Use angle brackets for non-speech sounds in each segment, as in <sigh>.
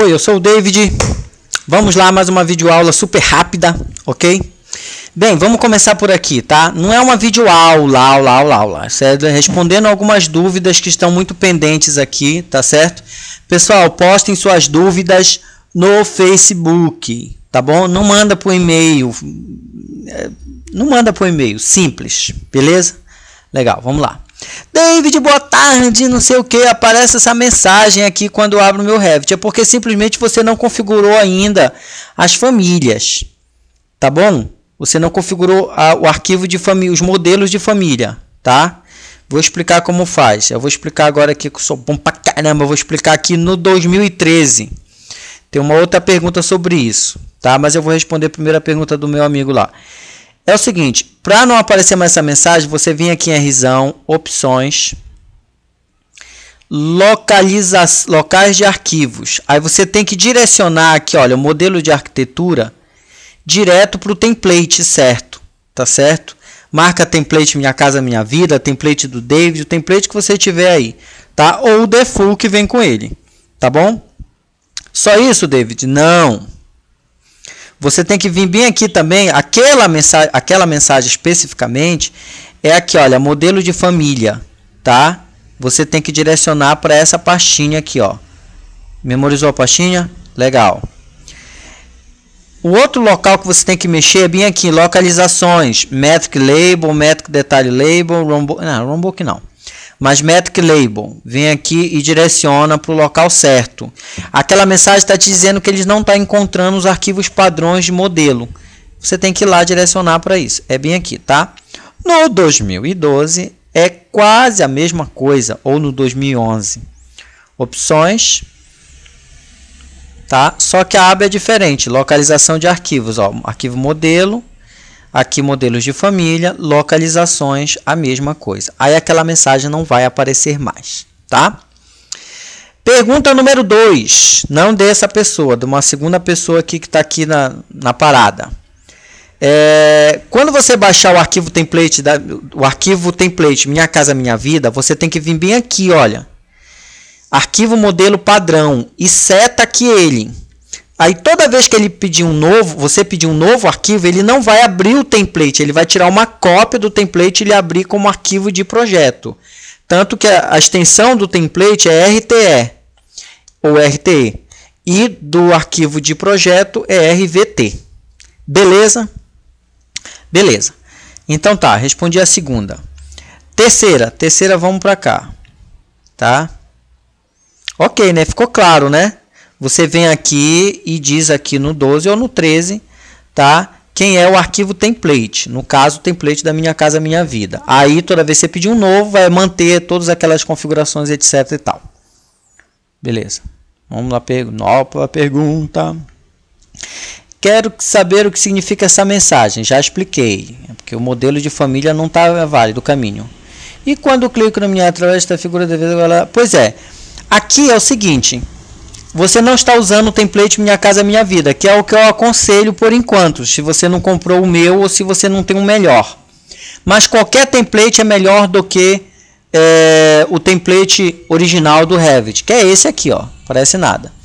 Oi, eu sou o David. Vamos lá, mais uma videoaula super rápida, ok? Bem, vamos começar por aqui, tá? Não é uma videoaula, aula, aula, aula. Isso é respondendo algumas dúvidas que estão muito pendentes aqui, tá certo? Pessoal, postem suas dúvidas no Facebook, tá bom? Não manda por e-mail. É, não manda por e-mail, simples, beleza? Legal, vamos lá. David, boa de não sei o que, aparece essa mensagem aqui quando eu abro o meu Revit. É porque simplesmente você não configurou ainda as famílias, tá bom? Você não configurou a, o arquivo de família, os modelos de família, tá? Vou explicar como faz. Eu vou explicar agora aqui que eu sou bom pra caramba. Eu vou explicar aqui no 2013. Tem uma outra pergunta sobre isso, tá? Mas eu vou responder a primeira pergunta do meu amigo lá. É o seguinte, para não aparecer mais essa mensagem, você vem aqui em Rzão, opções, localiza locais de arquivos. Aí você tem que direcionar aqui, olha, o modelo de arquitetura direto para o template certo, tá certo? Marca template Minha Casa Minha Vida, template do David, o template que você tiver aí, tá? Ou o default que vem com ele, tá bom? Só isso, David? Não. Você tem que vir bem aqui também, aquela mensagem, aquela mensagem especificamente é aqui, olha, modelo de família, tá? você tem que direcionar para essa pastinha aqui, ó. Memorizou a pastinha? Legal. O outro local que você tem que mexer é bem aqui, localizações, metric label, metric detalhe label, rombo, não, não. Mas metric label, vem aqui e direciona para o local certo. Aquela mensagem está te dizendo que eles não estão tá encontrando os arquivos padrões de modelo. Você tem que ir lá direcionar para isso. É bem aqui, tá? No 2012, é quase a mesma coisa, ou no 2011. Opções, tá? Só que a aba é diferente, localização de arquivos, ó, arquivo modelo, aqui modelos de família, localizações, a mesma coisa. Aí aquela mensagem não vai aparecer mais, tá? Pergunta número 2, não dessa pessoa, de uma segunda pessoa aqui que está aqui na, na parada. É, quando você baixar o arquivo template, da, o arquivo template Minha Casa Minha Vida, você tem que vir bem aqui, olha. Arquivo modelo padrão e seta aqui ele. Aí toda vez que ele pedir um novo, você pedir um novo arquivo, ele não vai abrir o template, ele vai tirar uma cópia do template e ele abrir como arquivo de projeto. Tanto que a extensão do template é RTE ou RTE e do arquivo de projeto é RVT. Beleza? Beleza. Então tá, respondi a segunda. Terceira, terceira vamos para cá. Tá? OK, né? Ficou claro, né? Você vem aqui e diz aqui no 12 ou no 13, tá? Quem é o arquivo template? No caso, template da minha casa, minha vida. Aí toda vez que você pedir um novo, vai manter todas aquelas configurações, etc e tal. Beleza. Vamos lá, per... nova pergunta. Quero saber o que significa essa mensagem. Já expliquei, né, porque o modelo de família não está válido o caminho. E quando clico no minha através da figura de ela, pois é. Aqui é o seguinte, você não está usando o template Minha Casa Minha Vida, que é o que eu aconselho por enquanto, se você não comprou o meu ou se você não tem um melhor. Mas qualquer template é melhor do que é, o template original do Revit, que é esse aqui, ó, parece nada.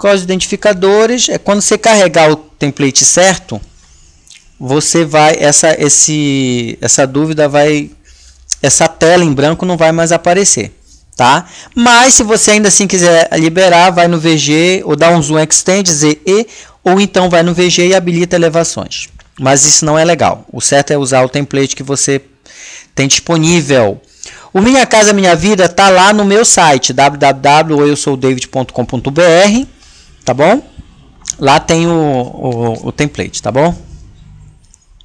Código identificadores é quando você carregar o template certo, você vai essa esse essa dúvida vai essa tela em branco não vai mais aparecer, tá? Mas se você ainda assim quiser liberar, vai no VG ou dá um zoom extend, ZE, ou então vai no VG e habilita elevações. Mas isso não é legal. O certo é usar o template que você tem disponível. O Minha Casa Minha Vida está lá no meu site www.eusoudavid.com.br tá bom? Lá tem o, o, o template, tá bom?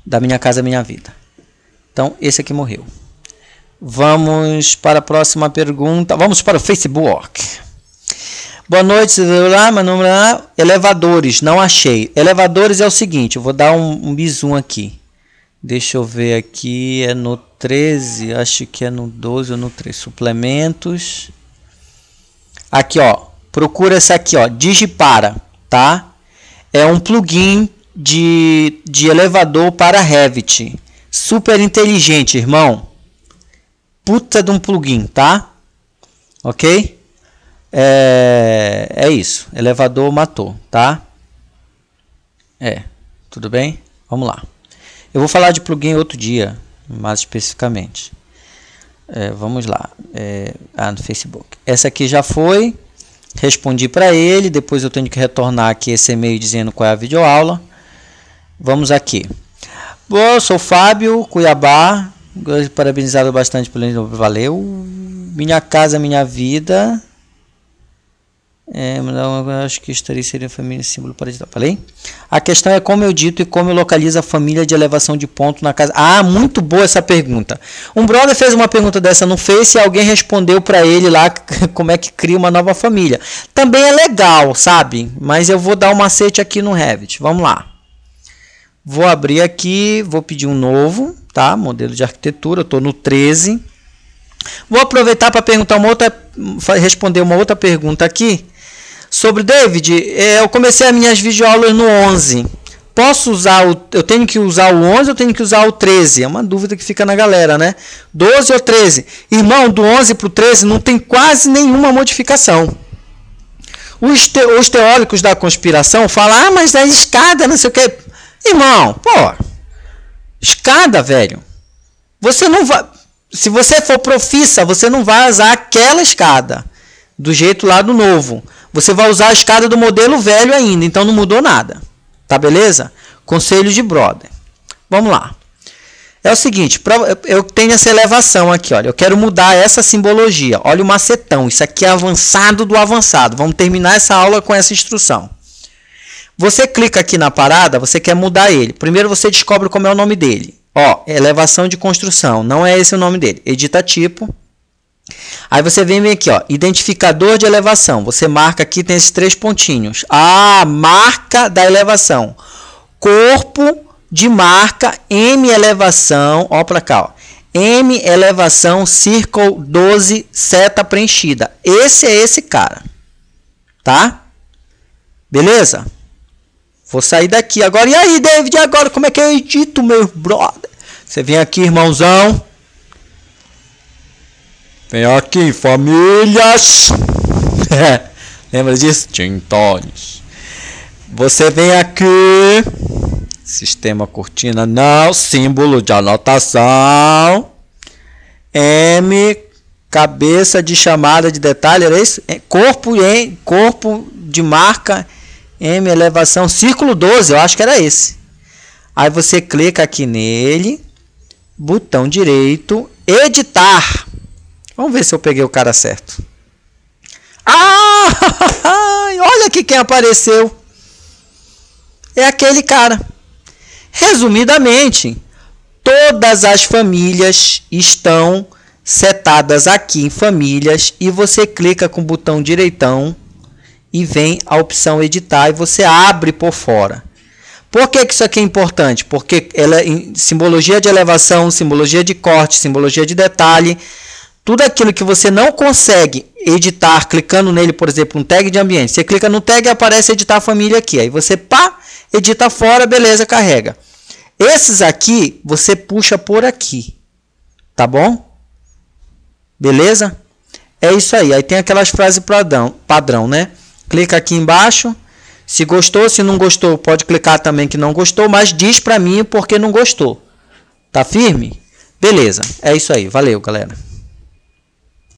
Da minha casa, minha vida. Então, esse aqui morreu. Vamos para a próxima pergunta. Vamos para o Facebook. Boa noite, meu nome é elevadores, não achei. Elevadores é o seguinte, eu vou dar um, um bizum aqui. Deixa eu ver aqui, é no 13, acho que é no 12 ou no 3. Suplementos. Aqui, ó, procura essa aqui, ó, Digipara, tá? É um plugin de, de elevador para Revit. Super inteligente, irmão. Puta de um plugin, tá? Ok? É, é isso. Elevador matou, tá? É. Tudo bem? Vamos lá. Eu vou falar de plugin outro dia, mais especificamente. É, vamos lá. É, ah, no Facebook. Essa aqui já foi respondi para ele, depois eu tenho que retornar aqui esse e-mail dizendo qual é a videoaula. Vamos aqui. Bom, sou Fábio Cuiabá, parabenizado bastante pelo valeu. Minha casa, minha vida. É, acho que estaria seria a família símbolo para editar Falei? A questão é como eu dito e como eu localizo a família de elevação de ponto na casa. Ah, muito boa essa pergunta. Um brother fez uma pergunta dessa no Face e alguém respondeu para ele lá <laughs> como é que cria uma nova família. Também é legal, sabe? Mas eu vou dar um macete aqui no Revit. Vamos lá. Vou abrir aqui, vou pedir um novo, tá? Modelo de arquitetura, eu tô no 13. Vou aproveitar para perguntar uma outra responder uma outra pergunta aqui Sobre David, é, eu comecei as minhas videoaulas no 11. Posso usar o. Eu tenho que usar o 11 ou tenho que usar o 13? É uma dúvida que fica na galera, né? 12 ou 13? Irmão, do 11 para o 13 não tem quase nenhuma modificação. Os, te, os teóricos da conspiração falam, ah, mas a é escada, não sei o que. Irmão, pô, escada, velho. Você não vai. Se você for profissa, você não vai usar aquela escada do jeito lá do novo. Você vai usar a escada do modelo velho ainda, então não mudou nada. Tá beleza? Conselho de brother. Vamos lá. É o seguinte, eu tenho essa elevação aqui, olha. Eu quero mudar essa simbologia. Olha o macetão. Isso aqui é avançado do avançado. Vamos terminar essa aula com essa instrução. Você clica aqui na parada, você quer mudar ele. Primeiro você descobre como é o nome dele. Ó, elevação de construção. Não é esse o nome dele. Edita tipo. Aí você vem, aqui, ó, identificador de elevação. Você marca aqui, tem esses três pontinhos. A marca da elevação. Corpo de marca M elevação, ó para cá, ó. M elevação circle 12 seta preenchida. Esse é esse cara. Tá? Beleza? Vou sair daqui agora. E aí, David, agora como é que eu edito, meu brother? Você vem aqui, irmãozão. Vem aqui, famílias! <laughs> Lembra disso? Tintones. Você vem aqui. Sistema cortina não. Símbolo de anotação. M. Cabeça de chamada de detalhe. Era isso? É, corpo, em, corpo de marca. M elevação. Círculo 12. Eu acho que era esse. Aí você clica aqui nele. Botão direito. Editar. Vamos ver se eu peguei o cara certo. Ah! Olha aqui quem apareceu. É aquele cara. Resumidamente, todas as famílias estão setadas aqui em famílias e você clica com o botão direitão e vem a opção editar e você abre por fora. Por que, que isso aqui é importante? Porque ela é simbologia de elevação, simbologia de corte, simbologia de detalhe, tudo aquilo que você não consegue editar clicando nele, por exemplo, um tag de ambiente. Você clica no tag e aparece editar família aqui. Aí você pá, edita fora, beleza, carrega. Esses aqui você puxa por aqui. Tá bom? Beleza? É isso aí. Aí tem aquelas frases padrão, padrão, né? Clica aqui embaixo. Se gostou, se não gostou, pode clicar também que não gostou, mas diz para mim porque não gostou. Tá firme? Beleza. É isso aí. Valeu, galera.